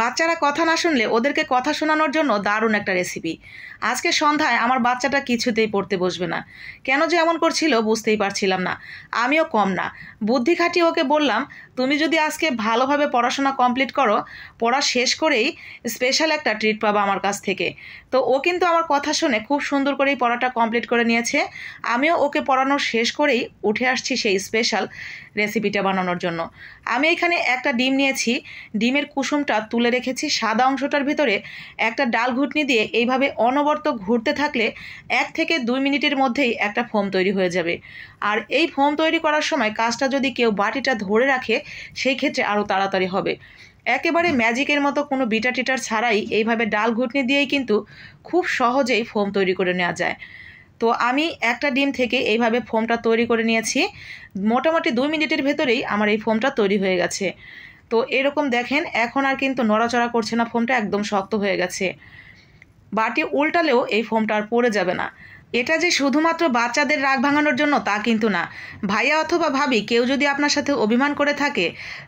বাচ্চারা কথা না শুনলে ওদেরকে কথা শোনানোর জন্য দারুণ একটা রেসিপি আজকে সন্ধ্যায় আমার বাচ্চাটা কিছুতেই পড়তে বসবে না কেন যে এমন করছিল বুঝতেই পারছিলাম না আমিও কম না বুদ্ধি খাটিয়ে ওকে বললাম তুমি যদি আজকে ভালোভাবে পড়াশোনা কমপ্লিট করো পড়া শেষ করেই স্পেশাল একটা ট্রিট পাবো আমার কাছ থেকে তো ও কিন্তু আমার কথা শুনে খুব সুন্দর করেই পড়াটা কমপ্লিট করে নিয়েছে আমিও ওকে পড়ানো শেষ করেই উঠে আসছি সেই স্পেশাল রেসিপিটা বানানোর জন্য আমি এখানে একটা ডিম নিয়েছি ডিমের কুসুমটা তুলে তুলে রেখেছি সাদা অংশটার ভিতরে একটা ডাল ঘুটনি দিয়ে এইভাবে অনবর্ত ঘুরতে থাকলে এক থেকে দুই মিনিটের মধ্যেই একটা ফোম তৈরি হয়ে যাবে আর এই ফোম তৈরি করার সময় কাজটা যদি কেউ বাটিটা ধরে রাখে সেই ক্ষেত্রে আরও তাড়াতাড়ি হবে একেবারে ম্যাজিকের মতো কোনো বিটা টিটার ছাড়াই এইভাবে ডাল ঘুটনি দিয়েই কিন্তু খুব সহজেই ফোম তৈরি করে নেওয়া যায় তো আমি একটা ডিম থেকে এইভাবে ফোমটা তৈরি করে নিয়েছি মোটামুটি দুই মিনিটের ভেতরেই আমার এই ফোমটা তৈরি হয়ে গেছে তো এরকম দেখেন এখন আর কিন্তু নড়াচড়া করছে না ফোমটা একদম শক্ত হয়ে গেছে বাটি উল্টালেও এই ফোমটা আর পড়ে যাবে না এটা যে শুধুমাত্র বাচ্চাদের রাগ ভাঙানোর জন্য তা কিন্তু না ভাইয়া অথবা ভাবি কেউ যদি আপনার সাথে অভিমান করে থাকে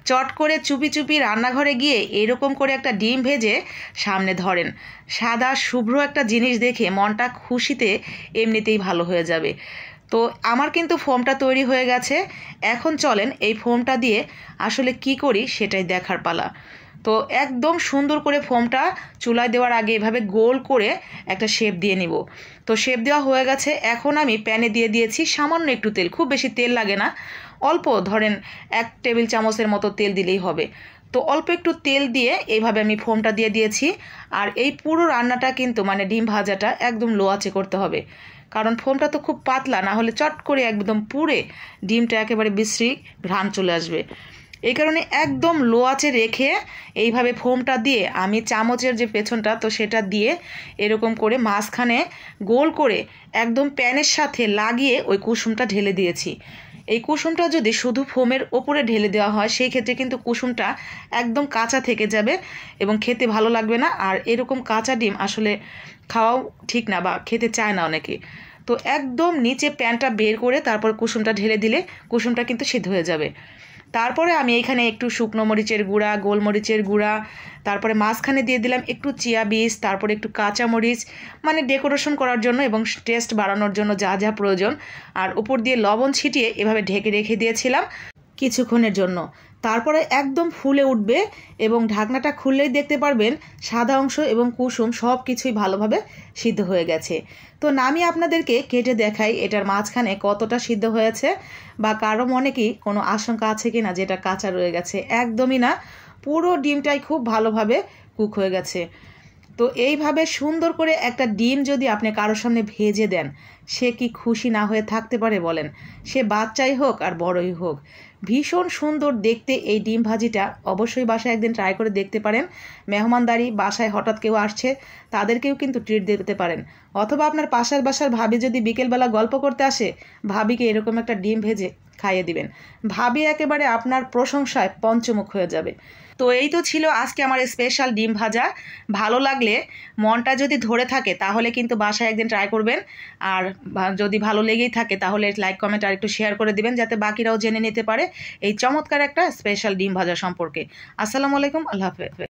চট করে চুপি চুপি রান্নাঘরে গিয়ে এরকম করে একটা ডিম ভেজে সামনে ধরেন সাদা শুভ্র একটা জিনিস দেখে মনটা খুশিতে এমনিতেই ভালো হয়ে যাবে তো আমার কিন্তু ফোমটা তৈরি হয়ে গেছে এখন চলেন এই ফোমটা দিয়ে আসলে কি করি সেটাই দেখার পালা তো একদম সুন্দর করে ফোমটা চুলায় দেওয়ার আগে এভাবে গোল করে একটা শেপ দিয়ে নিব তো শেপ দেওয়া হয়ে গেছে এখন আমি প্যানে দিয়ে দিয়েছি সামান্য একটু তেল খুব বেশি তেল লাগে না অল্প ধরেন এক টেবিল চামচের মতো তেল দিলেই হবে তো অল্প একটু তেল দিয়ে এইভাবে আমি ফোমটা দিয়ে দিয়েছি আর এই পুরো রান্নাটা কিন্তু মানে ডিম ভাজাটা একদম লো আছে করতে হবে কারণ ফোমটা তো খুব পাতলা না হলে চট করে একদম পুড়ে ডিমটা একেবারে বিশ্রী ঘ্রাণ চলে আসবে এই কারণে একদম লো আঁচে রেখে এইভাবে ফোমটা দিয়ে আমি চামচের যে পেছনটা তো সেটা দিয়ে এরকম করে মাঝখানে গোল করে একদম প্যানের সাথে লাগিয়ে ওই কুসুমটা ঢেলে দিয়েছি এই কুসুমটা যদি শুধু ফোমের ওপরে ঢেলে দেওয়া হয় সেই ক্ষেত্রে কিন্তু কুসুমটা একদম কাঁচা থেকে যাবে এবং খেতে ভালো লাগবে না আর এরকম কাঁচা ডিম আসলে খাওয়াও ঠিক না বা খেতে চায় না অনেকে তো একদম নিচে প্যানটা বের করে তারপর কুসুমটা ঢেলে দিলে কুসুমটা কিন্তু সিদ্ধ হয়ে যাবে তারপরে আমি এখানে একটু শুকনো মরিচের গুঁড়া গোলমরিচের গুঁড়া তারপরে মাঝখানে দিয়ে দিলাম একটু চিয়া বীজ তারপরে একটু কাঁচা মরিচ মানে ডেকোরেশন করার জন্য এবং টেস্ট বাড়ানোর জন্য যা যা প্রয়োজন আর উপর দিয়ে লবণ ছিটিয়ে এভাবে ঢেকে রেখে দিয়েছিলাম কিছুক্ষণের জন্য তারপরে একদম ফুলে উঠবে এবং ঢাকনাটা খুললেই দেখতে পারবেন সাদা অংশ এবং কুসুম সব কিছুই ভালোভাবে সিদ্ধ হয়ে গেছে তো নামি আপনাদেরকে কেটে দেখাই এটার মাঝখানে কতটা সিদ্ধ হয়েছে বা কারো মনে কি কোনো আশঙ্কা আছে কি না যেটা কাঁচা রয়ে গেছে একদমই না পুরো ডিমটাই খুব ভালোভাবে কুক হয়ে গেছে তো এইভাবে সুন্দর করে একটা ডিম যদি আপনি কারোর সামনে ভেজে দেন সে কি খুশি না হয়ে থাকতে পারে বলেন সে বাচ্চাই হোক আর বড়ই হোক ভীষণ সুন্দর দেখতে এই ডিম ভাজিটা অবশ্যই বাসায় একদিন ট্রাই করে দেখতে পারেন মেহমানদারি বাসায় হঠাৎ কেউ আসছে তাদেরকেও কিন্তু ট্রিট দিতে পারেন অথবা আপনার পাশার বাসার ভাবি যদি বিকেলবেলা গল্প করতে আসে ভাবিকে এরকম একটা ডিম ভেজে খাইয়ে দিবেন ভাবি একেবারে আপনার প্রশংসায় পঞ্চমুখ হয়ে যাবে তো এই তো ছিল আজকে আমার স্পেশাল ডিম ভাজা ভালো লাগলে মনটা যদি ধরে থাকে তাহলে কিন্তু বাসায় একদিন ট্রাই করবেন আর যদি ভালো লেগেই থাকে তাহলে লাইক কমেন্ট আর একটু শেয়ার করে দিবেন যাতে বাকিরাও জেনে নিতে পারে এই চমৎকার একটা স্পেশাল ডিম ভাজা সম্পর্কে আসসালামু আলাইকুম আল্লাহ হাফেজ